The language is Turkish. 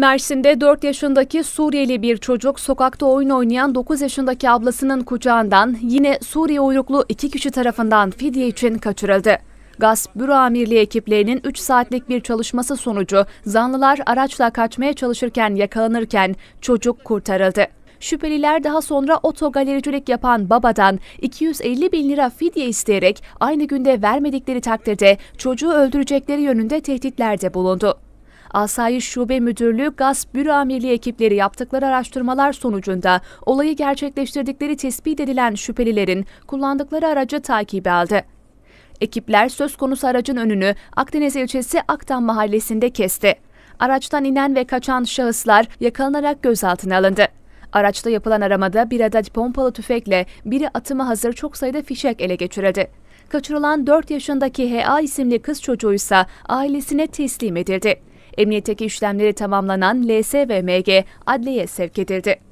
Mersin'de 4 yaşındaki Suriyeli bir çocuk sokakta oyun oynayan 9 yaşındaki ablasının kucağından yine Suriye uyruklu iki kişi tarafından fidye için kaçırıldı. Gasp Büro Amirliği ekiplerinin 3 saatlik bir çalışması sonucu zanlılar araçla kaçmaya çalışırken yakalanırken çocuk kurtarıldı. Şüpheliler daha sonra otogalericilik yapan babadan 250 bin lira fidye isteyerek aynı günde vermedikleri takdirde çocuğu öldürecekleri yönünde tehditlerde bulundu. Asayiş Şube Müdürlüğü Gaz Büro Amirliği ekipleri yaptıkları araştırmalar sonucunda olayı gerçekleştirdikleri tespit edilen şüphelilerin kullandıkları aracı takibi aldı. Ekipler söz konusu aracın önünü Akdeniz ilçesi Aktan mahallesinde kesti. Araçtan inen ve kaçan şahıslar yakalanarak gözaltına alındı. Araçta yapılan aramada bir adet pompalı tüfekle biri atıma hazır çok sayıda fişek ele geçirildi. Kaçırılan 4 yaşındaki H.A. isimli kız çocuğu ise ailesine teslim edildi. Emniyetteki işlemleri tamamlanan LS ve MG adliyeye sevk edildi.